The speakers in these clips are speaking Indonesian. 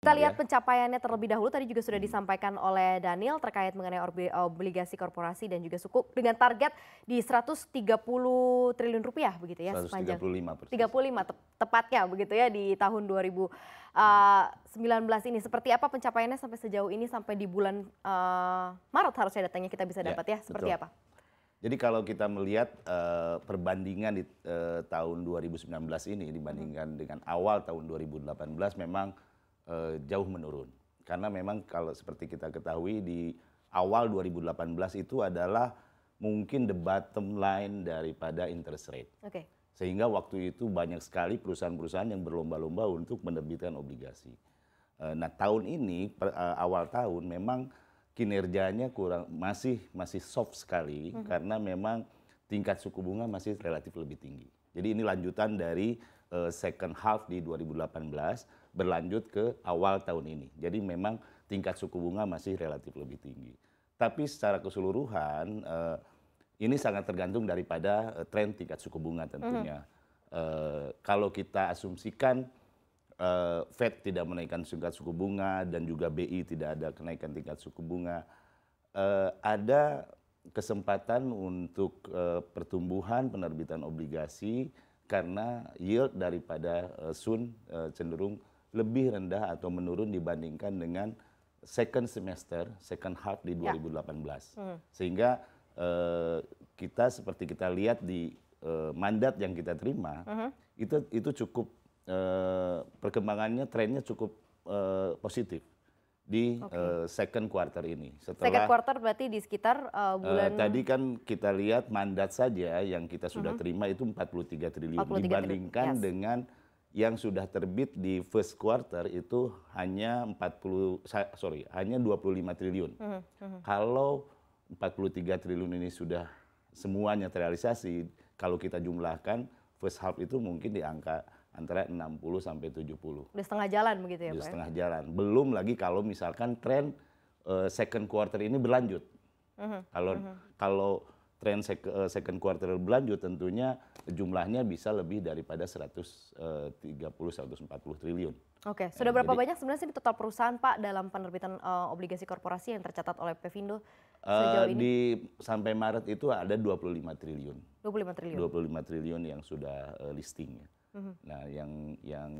Kita lihat iya. pencapaiannya terlebih dahulu. Tadi juga sudah disampaikan oleh Daniel terkait mengenai eh, obligasi korporasi dan juga sukuk dengan target di 130 triliun rupiah begitu ya 135 sepanjang 35 te tepatnya begitu ya di tahun 2019 eh, ini. Seperti apa pencapaiannya sampai sejauh ini sampai di bulan uh, Maret harusnya datangnya kita bisa ya, dapat ya, ya. seperti betul. apa? Jadi kalau kita melihat uh, perbandingan di uh, tahun 2019 ini dibandingkan dengan awal tahun 2018 memang uh, jauh menurun. Karena memang kalau seperti kita ketahui di awal 2018 itu adalah mungkin the bottom line daripada interest rate. Okay. Sehingga waktu itu banyak sekali perusahaan-perusahaan yang berlomba-lomba untuk menerbitkan obligasi. Uh, nah tahun ini per, uh, awal tahun memang kinerjanya kurang masih masih soft sekali mm -hmm. karena memang tingkat suku bunga masih relatif lebih tinggi. Jadi ini lanjutan dari uh, second half di 2018 berlanjut ke awal tahun ini. Jadi memang tingkat suku bunga masih relatif lebih tinggi. Tapi secara keseluruhan uh, ini sangat tergantung daripada uh, tren tingkat suku bunga tentunya. Mm. Uh, kalau kita asumsikan uh, Fed tidak menaikkan tingkat suku bunga dan juga BI tidak ada kenaikan tingkat suku bunga, uh, ada kesempatan untuk uh, pertumbuhan penerbitan obligasi karena yield daripada uh, Sun uh, cenderung lebih rendah atau menurun dibandingkan dengan second semester, second half di 2018. Ya. Hmm. Sehingga uh, kita seperti kita lihat di uh, mandat yang kita terima, uh hmm. -huh. itu itu cukup uh, perkembangannya trennya cukup uh, positif di okay. uh, second quarter ini. Setelah, second quarter berarti di sekitar uh, bulan... Uh, tadi kan kita lihat mandat saja yang kita sudah uh hmm. -huh. terima itu 43 triliun 43 dibandingkan triliun. Yes. dengan yang sudah terbit di first quarter itu hanya 40 sorry hanya 25 triliun. Mm -hmm. Kalau 43 triliun ini sudah semuanya terrealisasi, kalau kita jumlahkan first half itu mungkin di angka antara 60 sampai 70. Sudah setengah jalan begitu ya, Pak. Sudah ya? setengah jalan. Belum lagi kalau misalkan tren uh, second quarter ini berlanjut. Mm -hmm. Kalau mm -hmm. kalau tren sek, eh, second quarter berlanjut tentunya jumlahnya bisa lebih daripada 130-140 eh, triliun. Oke, ya, sudah berapa Jadi, banyak sebenarnya sih total perusahaan Pak dalam penerbitan uh, obligasi korporasi yang tercatat oleh Pevindo sejauh ini? Di sampai Maret itu ada 25 triliun. 25 triliun. 25 triliun yang sudah uh, listing ya. Uh mhm. -huh. Nah, yang yang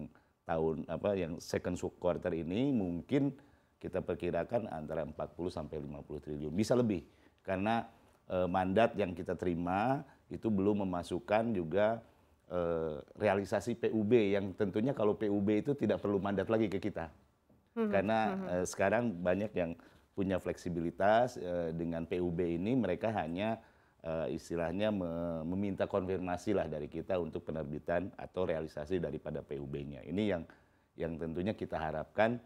tahun apa yang second quarter ini mungkin kita perkirakan antara 40 sampai 50 triliun, bisa lebih karena Eh, mandat yang kita terima itu belum memasukkan juga eh, realisasi PUB yang tentunya kalau PUB itu tidak perlu mandat lagi ke kita. Hmm. Karena hmm. hmm. Eh, sekarang banyak yang punya fleksibilitas dengan PUB ini mereka hanya istilahnya meminta konfirmasi lah dari kita untuk penerbitan atau realisasi daripada PUB-nya. Ini yang yang tentunya kita harapkan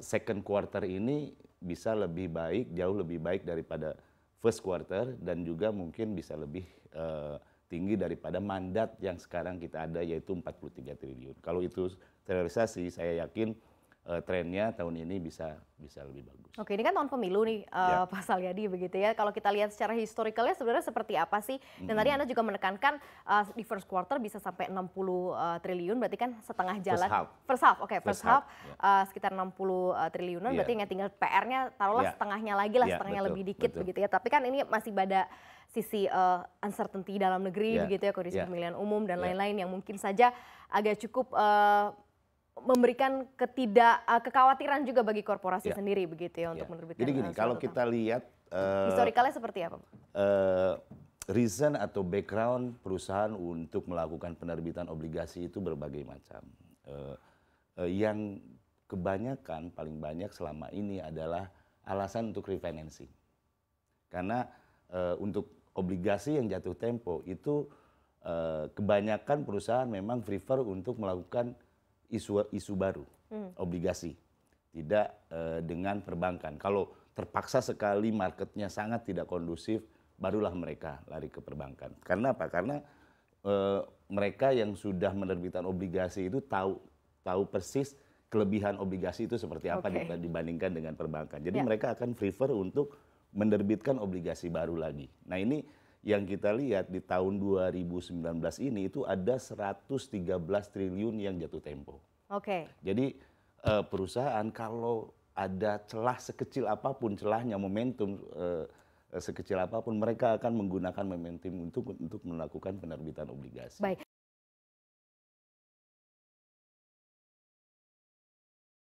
second quarter ini bisa lebih baik, jauh lebih baik daripada first quarter dan juga mungkin bisa lebih uh, tinggi daripada mandat yang sekarang kita ada yaitu 43 triliun. Kalau itu terrealisasi saya yakin uh, trennya tahun ini bisa bisa lebih bagus. Oke, ini kan tahun pemilu nih uh, ya. Pak Salyadi begitu ya. Kalau kita lihat secara historikalnya sebenarnya seperti apa sih? Dan -hmm. tadi Anda juga menekankan uh, di first quarter bisa sampai 60 uh, triliun, berarti kan setengah jalan. First half. First half, oke. Okay, first, first half, half uh, sekitar 60 uh, triliunan, ya. berarti yang tinggal PR-nya taruhlah ya. setengahnya lagi lah, ya, setengahnya betul, lebih dikit betul. begitu ya. Tapi kan ini masih pada sisi uh, uncertainty dalam negeri yeah. begitu ya, kondisi yeah. pemilihan umum dan ya. lain-lain yeah. yang mungkin saja agak cukup uh, memberikan ketidak uh, kekhawatiran juga bagi korporasi ya. sendiri begitu ya iya. untuk ya. menerbitkan. Jadi gini, eh, kalau kita lihat uh, historikalnya seperti apa, Pak? Uh, reason atau background perusahaan untuk melakukan penerbitan obligasi itu berbagai macam. Uh, uh, yang kebanyakan paling banyak selama ini adalah alasan untuk refinancing. Karena uh, untuk obligasi yang jatuh tempo itu uh, kebanyakan perusahaan memang prefer untuk melakukan isu isu baru hmm. obligasi tidak uh, dengan perbankan kalau terpaksa sekali marketnya sangat tidak kondusif barulah mereka lari ke perbankan karena apa karena uh, mereka yang sudah menerbitkan obligasi itu tahu tahu persis kelebihan obligasi itu seperti apa okay. dibandingkan dengan perbankan jadi yeah. mereka akan prefer untuk menerbitkan obligasi baru lagi nah ini yang kita lihat di tahun 2019 ini itu ada 113 triliun yang jatuh tempo. Oke. Okay. Jadi uh, perusahaan kalau ada celah sekecil apapun celahnya momentum uh, sekecil apapun mereka akan menggunakan momentum untuk untuk melakukan penerbitan obligasi. Baik.